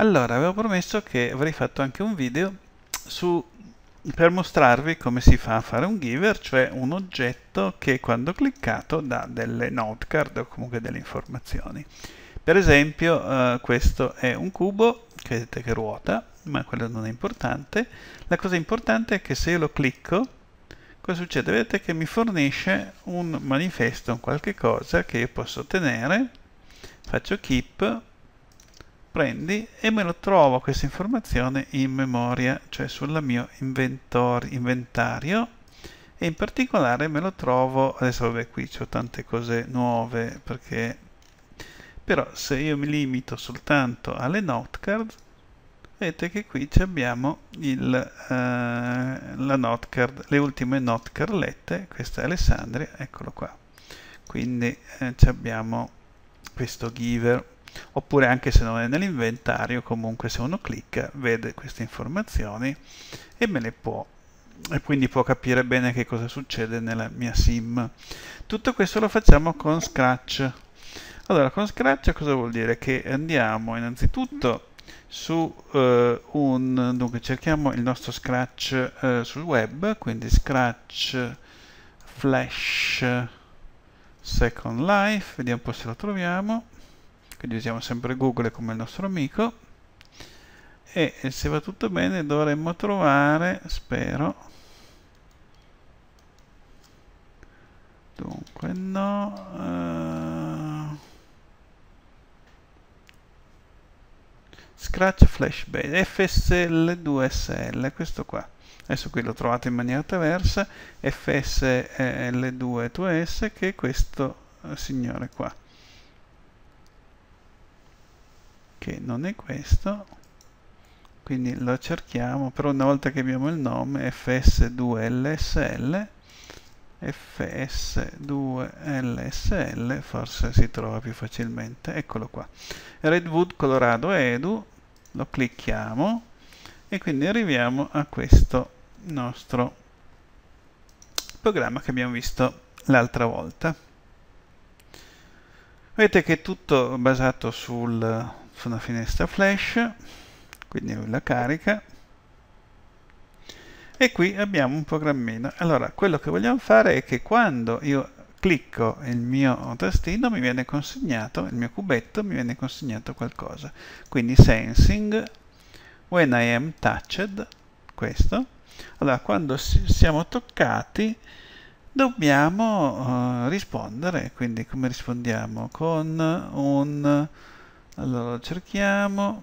Allora, avevo promesso che avrei fatto anche un video su, per mostrarvi come si fa a fare un giver, cioè un oggetto che quando cliccato dà delle note card o comunque delle informazioni. Per esempio, eh, questo è un cubo, che vedete che ruota, ma quello non è importante. La cosa importante è che se io lo clicco, cosa succede? Vedete che mi fornisce un manifesto, un qualche cosa che io posso ottenere. Faccio keep prendi e me lo trovo questa informazione in memoria, cioè sul mio inventario e in particolare me lo trovo, adesso vabbè qui ho tante cose nuove perché però se io mi limito soltanto alle note card vedete che qui abbiamo il, eh, note card, le ultime note carlette, questa è Alessandria, eccolo qua quindi eh, abbiamo questo giver oppure anche se non è nell'inventario comunque se uno clicca vede queste informazioni e me le può e quindi può capire bene che cosa succede nella mia sim tutto questo lo facciamo con Scratch allora con Scratch cosa vuol dire? che andiamo innanzitutto su eh, un dunque cerchiamo il nostro Scratch eh, sul web quindi Scratch Flash Second Life vediamo un po' se lo troviamo quindi usiamo sempre Google come il nostro amico e se va tutto bene dovremmo trovare, spero, dunque no, uh, Scratch Flashbase FSL2SL, questo qua adesso qui lo trovate in maniera traversa, FSL2-2S che è questo eh, signore qua. che non è questo quindi lo cerchiamo però una volta che abbiamo il nome fs2lsl fs2lsl forse si trova più facilmente eccolo qua redwood colorado edu lo clicchiamo e quindi arriviamo a questo nostro programma che abbiamo visto l'altra volta vedete che è tutto basato sul su una finestra flash quindi lui la carica e qui abbiamo un programmino allora quello che vogliamo fare è che quando io clicco il mio tastino mi viene consegnato il mio cubetto mi viene consegnato qualcosa quindi sensing when I am touched questo allora quando siamo toccati dobbiamo uh, rispondere quindi come rispondiamo con un allora cerchiamo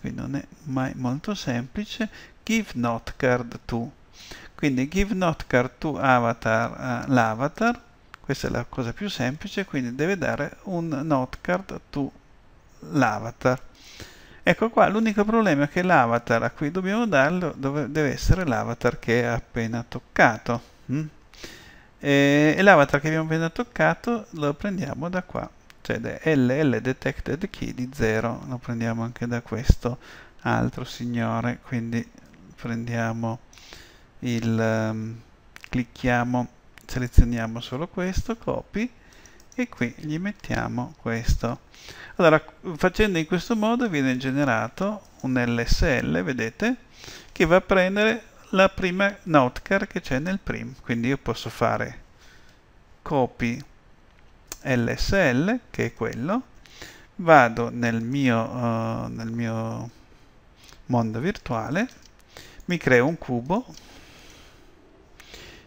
qui non è mai molto semplice give not card to quindi give not card to avatar uh, l'avatar questa è la cosa più semplice quindi deve dare un not card to l'avatar ecco qua l'unico problema è che l'avatar a cui dobbiamo darlo dove, deve essere l'avatar che ha appena toccato mm? e, e l'avatar che abbiamo appena toccato lo prendiamo da qua cioè LL detected key di 0 lo prendiamo anche da questo altro signore quindi prendiamo il um, clicchiamo selezioniamo solo questo copy e qui gli mettiamo questo allora facendo in questo modo viene generato un LSL vedete che va a prendere la prima notcar che c'è nel prim quindi io posso fare copy LSL, che è quello, vado nel mio, uh, nel mio mondo virtuale, mi creo un cubo,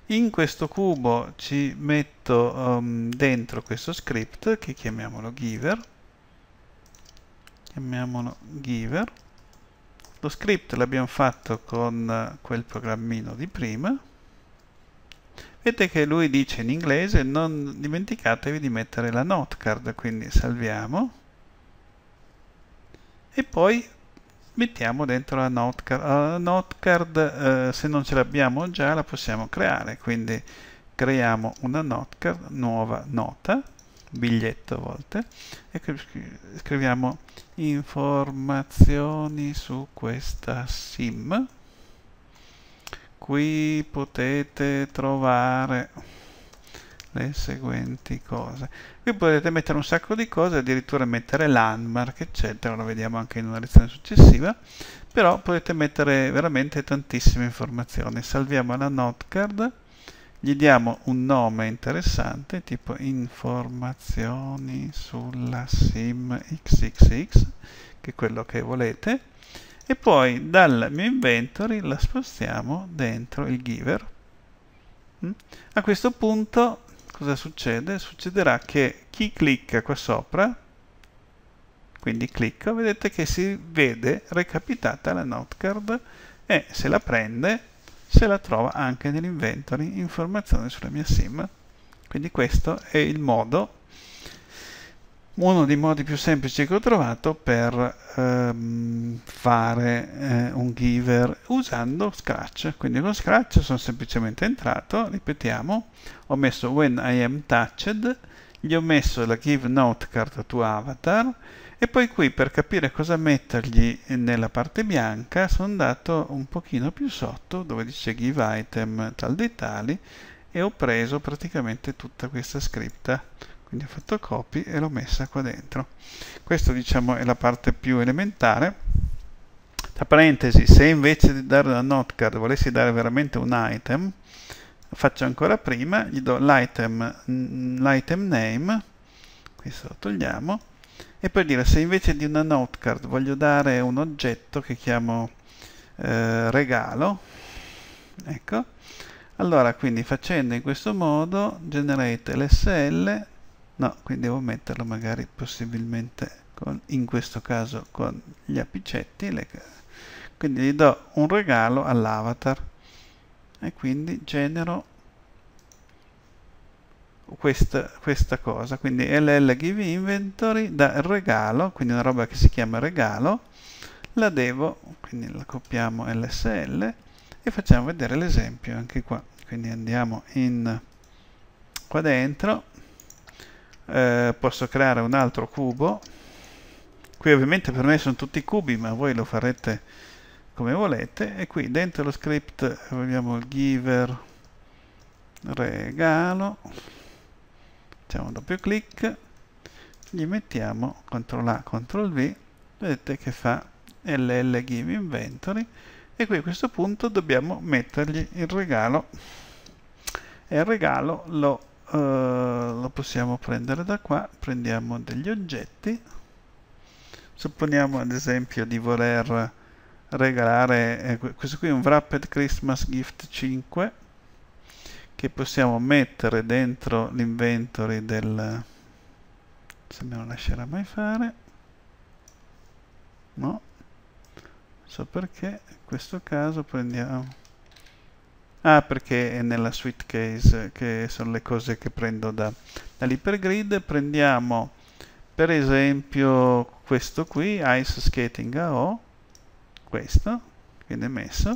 in questo cubo ci metto um, dentro questo script che chiamiamolo giver, chiamiamolo giver, lo script l'abbiamo fatto con quel programmino di prima, Vedete che lui dice in inglese non dimenticatevi di mettere la note card, quindi salviamo e poi mettiamo dentro la note card. La note card eh, se non ce l'abbiamo già la possiamo creare, quindi creiamo una note card, nuova nota, biglietto a volte, e scriviamo informazioni su questa SIM qui potete trovare le seguenti cose qui potete mettere un sacco di cose addirittura mettere landmark eccetera lo vediamo anche in una lezione successiva però potete mettere veramente tantissime informazioni salviamo la note card gli diamo un nome interessante tipo informazioni sulla sim xxx che è quello che volete e poi dal mio inventory la spostiamo dentro il giver. Mm? A questo punto cosa succede? Succederà che chi clicca qua sopra, quindi clicco, vedete che si vede recapitata la note e se la prende, se la trova anche nell'inventory informazioni sulla mia sim. Quindi questo è il modo uno dei modi più semplici che ho trovato per ehm, fare eh, un giver usando Scratch. Quindi con Scratch sono semplicemente entrato, ripetiamo, ho messo when I am touched, gli ho messo la give note card to avatar e poi qui per capire cosa mettergli nella parte bianca sono andato un pochino più sotto dove dice give item tal dei tali e ho preso praticamente tutta questa scritta quindi ho fatto copy e l'ho messa qua dentro questa diciamo è la parte più elementare tra parentesi se invece di dare la notcard volessi dare veramente un item lo faccio ancora prima gli do l'item mm, name questo lo togliamo e poi dire se invece di una notcard voglio dare un oggetto che chiamo eh, regalo ecco allora quindi facendo in questo modo generate l'SL no quindi devo metterlo magari possibilmente con, in questo caso con gli apicetti le, quindi gli do un regalo all'avatar e quindi genero questa, questa, cosa quindi ll give inventory da regalo quindi una roba che si chiama regalo la devo quindi la copiamo lsl e facciamo vedere l'esempio anche qua quindi andiamo in qua dentro eh, posso creare un altro cubo qui ovviamente per me sono tutti cubi ma voi lo farete come volete e qui dentro lo script vogliamo il giver regalo facciamo un doppio clic gli mettiamo CTRL A CTRL V vedete che fa LL give inventory e qui a questo punto dobbiamo mettergli il regalo e il regalo lo eh, lo possiamo prendere da qua prendiamo degli oggetti supponiamo ad esempio di voler regalare eh, questo qui è un wrapped christmas gift 5 che possiamo mettere dentro l'inventory del se me lo lascerà mai fare no so perché in questo caso prendiamo Ah, perché è nella suite case, che sono le cose che prendo da, dall'hypergrid. Prendiamo per esempio questo qui, Ice Skating AO, questo, viene messo.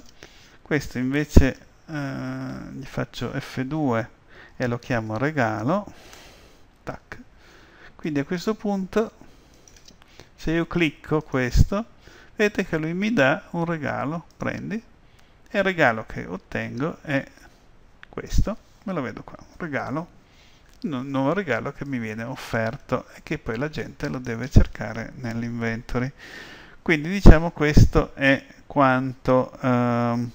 Questo invece eh, gli faccio F2 e lo chiamo regalo. Tac. Quindi a questo punto, se io clicco questo, vedete che lui mi dà un regalo, prendi, e il regalo che ottengo è questo, me lo vedo qua, un regalo, un nuovo regalo che mi viene offerto e che poi la gente lo deve cercare nell'inventory. Quindi diciamo questo è quanto eh,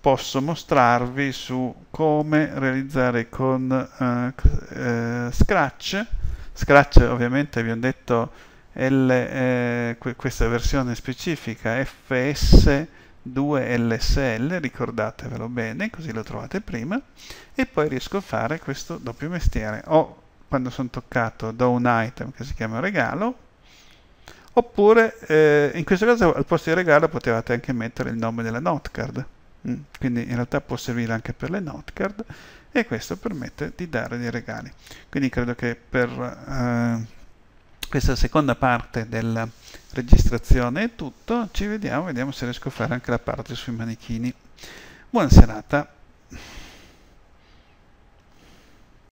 posso mostrarvi su come realizzare con eh, eh, Scratch. Scratch ovviamente vi ho detto L, eh, questa versione specifica FS 2LSL, ricordatevelo bene, così lo trovate prima, e poi riesco a fare questo doppio mestiere. O quando sono toccato do un item che si chiama regalo, oppure eh, in questo caso al posto di regalo potevate anche mettere il nome della note mm, quindi in realtà può servire anche per le note e questo permette di dare dei regali. Quindi credo che per... Eh, questa seconda parte della registrazione è tutto, ci vediamo, vediamo se riesco a fare anche la parte sui manichini. Buona serata!